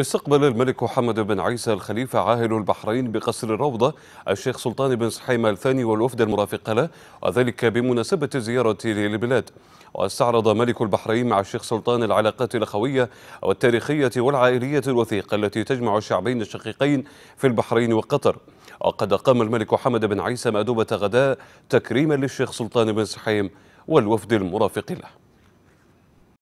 استقبل الملك محمد بن عيسى الخليفة عاهل البحرين بقصر الروضة الشيخ سلطان بن صحيمة الثاني والوفد المرافق له وذلك بمناسبة زيارة للبلاد واستعرض ملك البحرين مع الشيخ سلطان العلاقات الأخوية والتاريخية والعائلية الوثيقة التي تجمع الشعبين الشقيقين في البحرين وقطر وقد أقام الملك محمد بن عيسى مأدوبة غداء تكريما للشيخ سلطان بن صحيم والوفد المرافق له